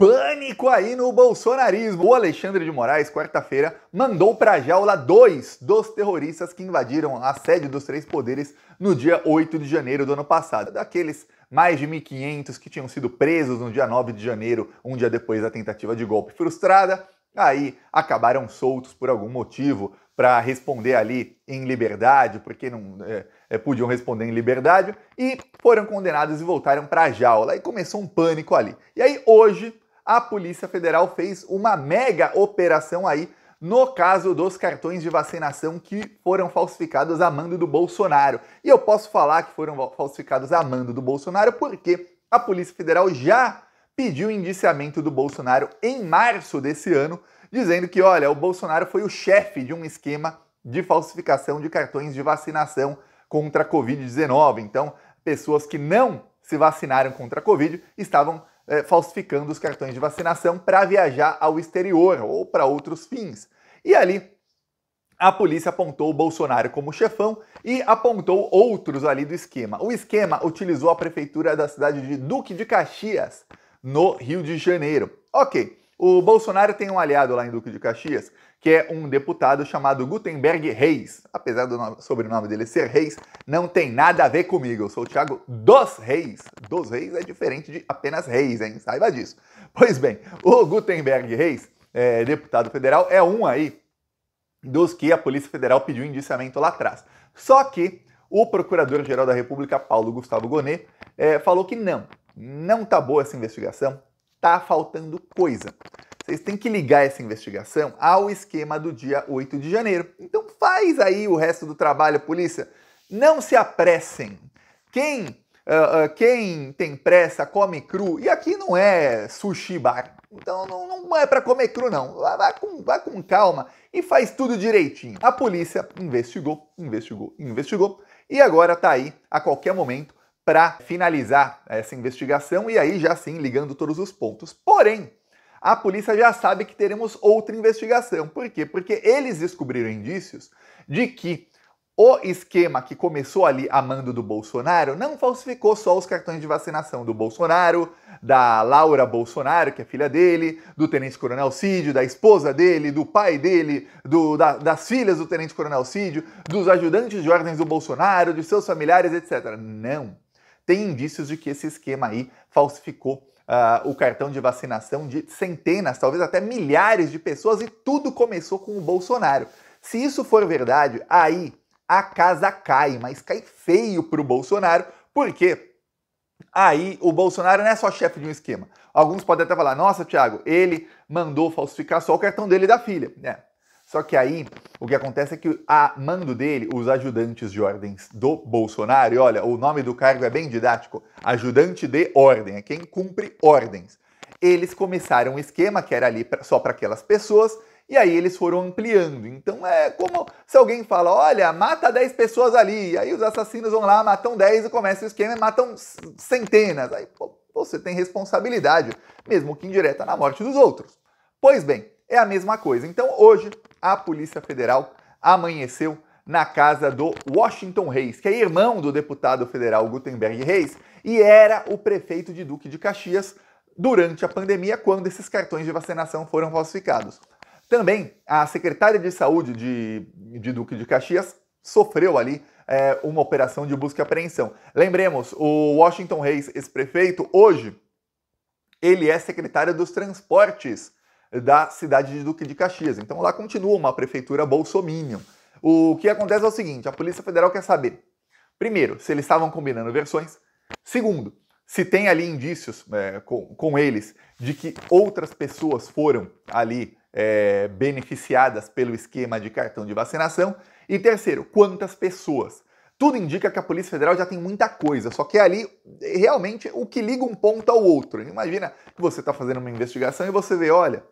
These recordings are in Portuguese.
pânico aí no bolsonarismo. O Alexandre de Moraes, quarta-feira, mandou para a jaula dois dos terroristas que invadiram a sede dos Três Poderes no dia 8 de janeiro do ano passado. Daqueles mais de 1.500 que tinham sido presos no dia 9 de janeiro, um dia depois da tentativa de golpe frustrada, aí acabaram soltos por algum motivo para responder ali em liberdade, porque não é, é, podiam responder em liberdade, e foram condenados e voltaram para a jaula. E começou um pânico ali. E aí hoje a Polícia Federal fez uma mega operação aí no caso dos cartões de vacinação que foram falsificados a mando do Bolsonaro. E eu posso falar que foram falsificados a mando do Bolsonaro porque a Polícia Federal já pediu indiciamento do Bolsonaro em março desse ano, dizendo que, olha, o Bolsonaro foi o chefe de um esquema de falsificação de cartões de vacinação contra a Covid-19. Então, pessoas que não se vacinaram contra a Covid estavam é, falsificando os cartões de vacinação para viajar ao exterior ou para outros fins. E ali, a polícia apontou o Bolsonaro como chefão e apontou outros ali do esquema. O esquema utilizou a prefeitura da cidade de Duque de Caxias, no Rio de Janeiro. Ok, o Bolsonaro tem um aliado lá em Duque de Caxias que é um deputado chamado Gutenberg Reis. Apesar do nome, sobrenome dele ser Reis, não tem nada a ver comigo. Eu sou o Thiago dos Reis. Dos Reis é diferente de apenas Reis, hein? Saiba disso. Pois bem, o Gutenberg Reis, é, deputado federal, é um aí dos que a Polícia Federal pediu indiciamento lá atrás. Só que o Procurador-Geral da República, Paulo Gustavo Gonet, é, falou que não, não tá boa essa investigação, tá faltando coisa. Vocês têm que ligar essa investigação ao esquema do dia 8 de janeiro. Então faz aí o resto do trabalho, polícia. Não se apressem. Quem, uh, uh, quem tem pressa come cru. E aqui não é sushi bar. Então não, não é para comer cru não. Vá com, vá com calma e faz tudo direitinho. A polícia investigou, investigou, investigou e agora tá aí a qualquer momento para finalizar essa investigação e aí já sim ligando todos os pontos. Porém, a polícia já sabe que teremos outra investigação. Por quê? Porque eles descobriram indícios de que o esquema que começou ali a mando do Bolsonaro não falsificou só os cartões de vacinação do Bolsonaro, da Laura Bolsonaro, que é filha dele, do Tenente Coronel Cidio, da esposa dele, do pai dele, do, da, das filhas do Tenente Coronel Cidio, dos ajudantes de ordens do Bolsonaro, de seus familiares, etc. Não. Tem indícios de que esse esquema aí falsificou uh, o cartão de vacinação de centenas, talvez até milhares de pessoas, e tudo começou com o Bolsonaro. Se isso for verdade, aí a casa cai, mas cai feio para o Bolsonaro, porque Aí o Bolsonaro não é só chefe de um esquema. Alguns podem até falar: nossa, Thiago, ele mandou falsificar só o cartão dele e da filha. É, só que aí o que acontece é que a mando dele, os ajudantes de ordens do Bolsonaro, e olha, o nome do cargo é bem didático, ajudante de ordem, é quem cumpre ordens. Eles começaram um esquema que era ali só para aquelas pessoas, e aí eles foram ampliando. Então é como se alguém fala: olha, mata 10 pessoas ali, e aí os assassinos vão lá, matam 10 e começa o esquema e matam centenas. Aí pô, você tem responsabilidade, mesmo que indireta, na morte dos outros. Pois bem, é a mesma coisa. Então hoje a Polícia Federal amanheceu na casa do Washington Reis, que é irmão do deputado federal Gutenberg Reis e era o prefeito de Duque de Caxias durante a pandemia, quando esses cartões de vacinação foram falsificados. Também a secretária de saúde de, de Duque de Caxias sofreu ali é, uma operação de busca e apreensão. Lembremos, o Washington Reis, esse prefeito, hoje, ele é secretário dos transportes da cidade de Duque de Caxias. Então lá continua uma prefeitura bolsominion. O que acontece é o seguinte, a Polícia Federal quer saber, primeiro, se eles estavam combinando versões, segundo, se tem ali indícios é, com, com eles de que outras pessoas foram ali é, beneficiadas pelo esquema de cartão de vacinação, e terceiro, quantas pessoas. Tudo indica que a Polícia Federal já tem muita coisa, só que é ali realmente o que liga um ponto ao outro. Imagina que você está fazendo uma investigação e você vê, olha,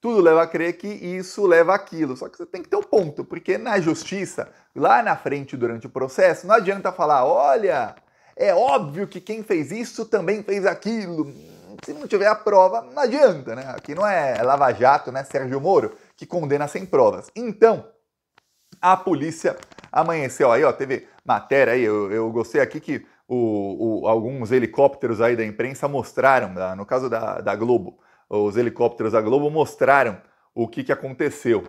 tudo leva a crer que isso leva aquilo. Só que você tem que ter um ponto, porque na justiça, lá na frente, durante o processo, não adianta falar: olha, é óbvio que quem fez isso também fez aquilo. Se não tiver a prova, não adianta, né? Aqui não é Lava Jato, né? Sérgio Moro, que condena sem provas. Então, a polícia amanheceu aí, ó, teve matéria aí, eu, eu gostei aqui que o, o, alguns helicópteros aí da imprensa mostraram, no caso da, da Globo, os helicópteros da Globo mostraram o que, que aconteceu.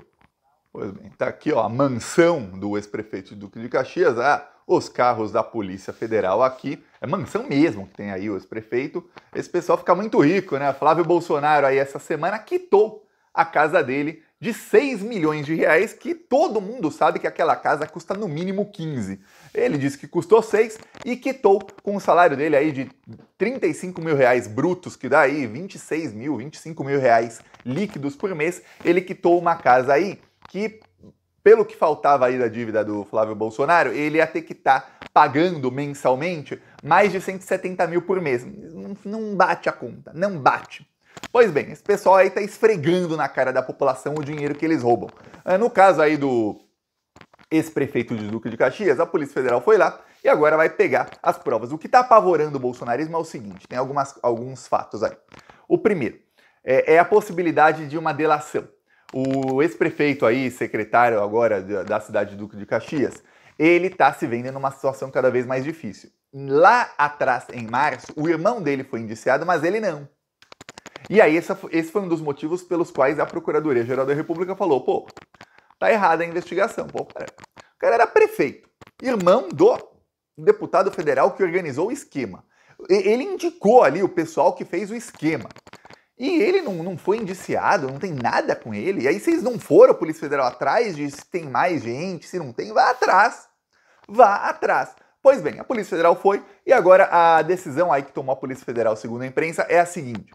Pois bem, está aqui ó, a mansão do ex-prefeito Duque de Caxias, ah, os carros da Polícia Federal aqui. É mansão mesmo que tem aí o ex-prefeito. Esse pessoal fica muito rico, né? Flávio Bolsonaro aí essa semana quitou a casa dele de 6 milhões de reais, que todo mundo sabe que aquela casa custa no mínimo 15. Ele disse que custou 6 e quitou com o salário dele aí de 35 mil reais brutos, que dá aí 26 mil, 25 mil reais líquidos por mês. Ele quitou uma casa aí que, pelo que faltava aí da dívida do Flávio Bolsonaro, ele ia ter que estar tá pagando mensalmente mais de 170 mil por mês. Não, não bate a conta, não bate. Pois bem, esse pessoal aí tá esfregando na cara da população o dinheiro que eles roubam. Ah, no caso aí do ex-prefeito de Duque de Caxias, a Polícia Federal foi lá e agora vai pegar as provas. O que está apavorando o bolsonarismo é o seguinte: tem algumas, alguns fatos aí. O primeiro é, é a possibilidade de uma delação. O ex-prefeito aí, secretário agora da cidade de Duque de Caxias, ele está se vendo numa situação cada vez mais difícil. Lá atrás, em março, o irmão dele foi indiciado, mas ele não. E aí, essa, esse foi um dos motivos pelos quais a Procuradoria-Geral da República falou: pô, tá errada a investigação. Pô, pera. O cara era prefeito, irmão do deputado federal que organizou o esquema. Ele indicou ali o pessoal que fez o esquema. E ele não, não foi indiciado, não tem nada com ele. E aí vocês não foram a Polícia Federal atrás de se tem mais gente, se não tem, vá atrás. Vá atrás. Pois bem, a Polícia Federal foi e agora a decisão aí que tomou a Polícia Federal, segundo a imprensa, é a seguinte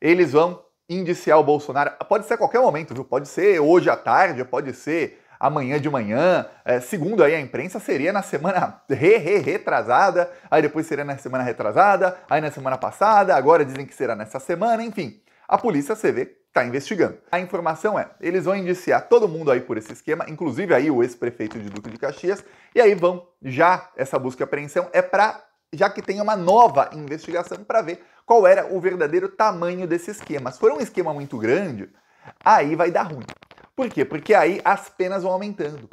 eles vão indiciar o Bolsonaro. Pode ser a qualquer momento, viu? Pode ser hoje à tarde, pode ser amanhã de manhã. É, segundo aí a imprensa, seria na semana re, re, retrasada, aí depois seria na semana retrasada, aí na semana passada, agora dizem que será nessa semana, enfim. A polícia CV está investigando. A informação é, eles vão indiciar todo mundo aí por esse esquema, inclusive aí o ex-prefeito de Duque de Caxias, e aí vão já essa busca e apreensão é para já que tem uma nova investigação para ver qual era o verdadeiro tamanho desse esquema. Se for um esquema muito grande, aí vai dar ruim. Por quê? Porque aí as penas vão aumentando.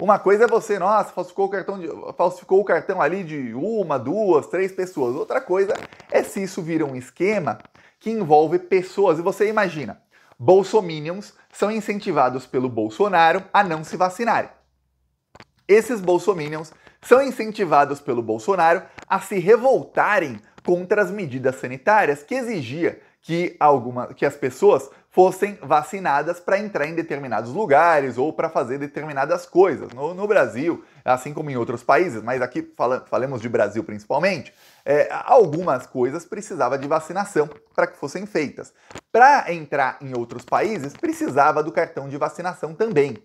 Uma coisa é você, nossa, falsificou o cartão, de, falsificou o cartão ali de uma, duas, três pessoas. Outra coisa é se isso vira um esquema que envolve pessoas. E você imagina, bolsominions são incentivados pelo Bolsonaro a não se vacinarem. Esses bolsominions são incentivados pelo Bolsonaro a se revoltarem contra as medidas sanitárias que exigia que, alguma, que as pessoas fossem vacinadas para entrar em determinados lugares ou para fazer determinadas coisas. No, no, Brasil, assim como em outros países, mas aqui fala, falamos de Brasil principalmente, é, algumas coisas precisava de vacinação para que fossem feitas. Para entrar em outros países, precisava do cartão de vacinação também.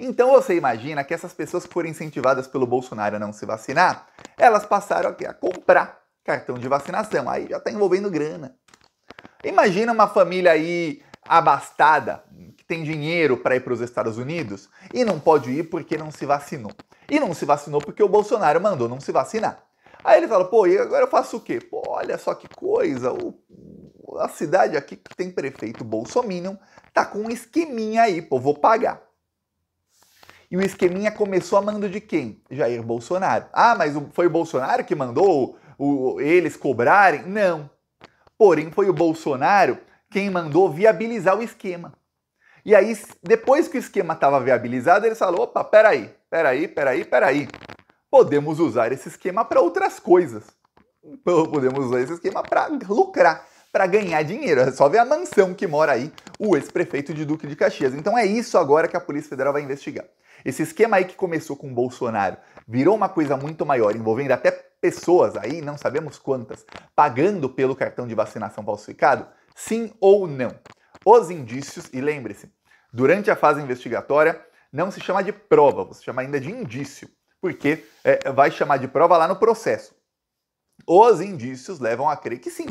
Então você imagina que essas pessoas que foram incentivadas pelo Bolsonaro a não se vacinar, elas passaram a comprar cartão de vacinação. Aí já está envolvendo grana. Imagina uma família aí abastada, que tem dinheiro para ir para os Estados Unidos e não pode ir porque não se vacinou. E não se vacinou porque o Bolsonaro mandou não se vacinar. Aí ele fala, pô, e agora eu faço o quê? Pô, olha só que coisa, o, a cidade aqui que tem prefeito Bolsominion tá com um esqueminha aí, pô, vou pagar. E o esqueminha começou a mando de quem? Jair Bolsonaro. Ah, mas foi o Bolsonaro que mandou o, eles cobrarem? Não. Porém, foi o Bolsonaro quem mandou viabilizar o esquema. E aí, depois que o esquema estava viabilizado, ele falou: opa, peraí, peraí, peraí, peraí. Podemos usar esse esquema para outras coisas. Podemos usar esse esquema para lucrar, para ganhar dinheiro. É só ver a mansão que mora aí o ex-prefeito de Duque de Caxias. Então é isso agora que a Polícia Federal vai investigar. Esse esquema aí que começou com o Bolsonaro virou uma coisa muito maior, envolvendo até pessoas aí, não sabemos quantas, pagando pelo cartão de vacinação falsificado? Sim ou não? Os indícios, e lembre-se, durante a fase investigatória não se chama de prova, você chama ainda de indício, porque é, vai chamar de prova lá no processo. Os indícios levam a crer que sim.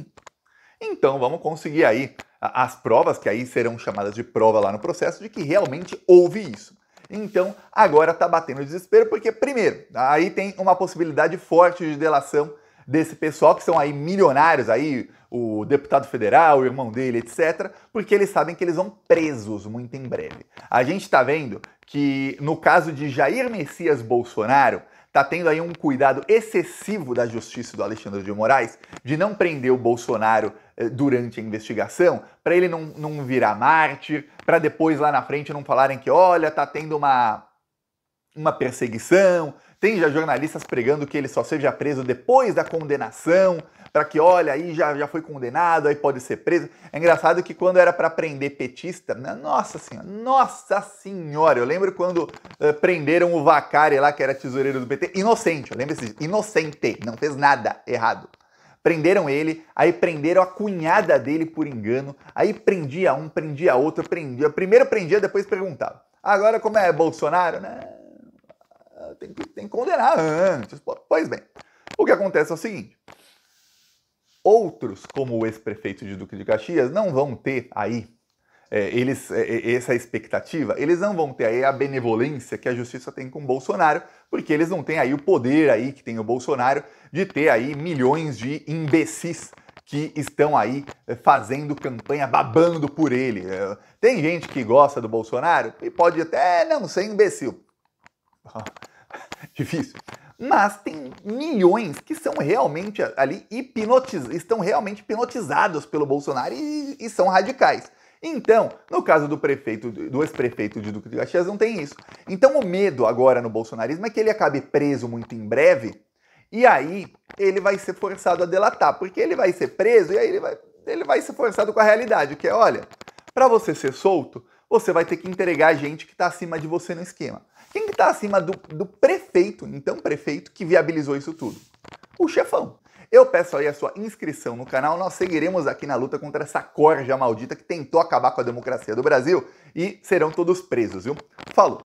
Então vamos conseguir aí as provas, que aí serão chamadas de prova lá no processo, de que realmente houve isso. Então, agora está batendo desespero, porque, primeiro, aí tem uma possibilidade forte de delação desse pessoal, que são aí milionários, aí o deputado federal, o irmão dele, etc., porque eles sabem que eles vão presos muito em breve. A gente está vendo que, no caso de Jair Messias Bolsonaro, está tendo aí um cuidado excessivo da justiça do Alexandre de Moraes de não prender o Bolsonaro eh, durante a investigação, para ele não, não virar mártir, para depois lá na frente não falarem que, olha, tá tendo uma, uma perseguição, tem já jornalistas pregando que ele só seja preso depois da condenação, para que, olha, aí já, já foi condenado, aí pode ser preso. É engraçado que quando era para prender petista, né nossa senhora, nossa senhora, eu lembro quando eh, prenderam o Vacari lá, que era tesoureiro do PT, inocente, eu lembro esse inocente, não fez nada errado. Prenderam ele, aí prenderam a cunhada dele por engano, aí prendia um, prendia outro, prendia, primeiro prendia, depois perguntava. Agora como é Bolsonaro, né? tem que, tem que condenar antes. Pois bem, o que acontece é o seguinte. Outros, como o ex-prefeito de Duque de Caxias, não vão ter aí é, eles, é, é, essa expectativa, eles não vão ter aí a benevolência que a justiça tem com o Bolsonaro, porque eles não têm aí o poder aí que tem o Bolsonaro de ter aí milhões de imbecis que estão aí é, fazendo campanha, babando por ele. É, tem gente que gosta do Bolsonaro e pode até não ser imbecil. difícil. Mas tem milhões que são realmente ali hipnotizados, estão realmente hipnotizados pelo Bolsonaro e, e são radicais. Então, no caso do prefeito, do ex-prefeito de Duque de Caxias, não tem isso. Então, o medo agora no bolsonarismo é que ele acabe preso muito em breve e aí ele vai ser forçado a delatar, porque ele vai ser preso e aí ele vai, ele vai ser forçado com a realidade, que é, olha, para você ser solto, você vai ter que entregar gente que está acima de você no esquema. Quem que está acima do, do prefeito, então prefeito, que viabilizou isso tudo? O chefão. Eu peço aí a sua inscrição no canal, nós seguiremos aqui na luta contra essa corja maldita que tentou acabar com a democracia do Brasil e serão todos presos, viu? Falou!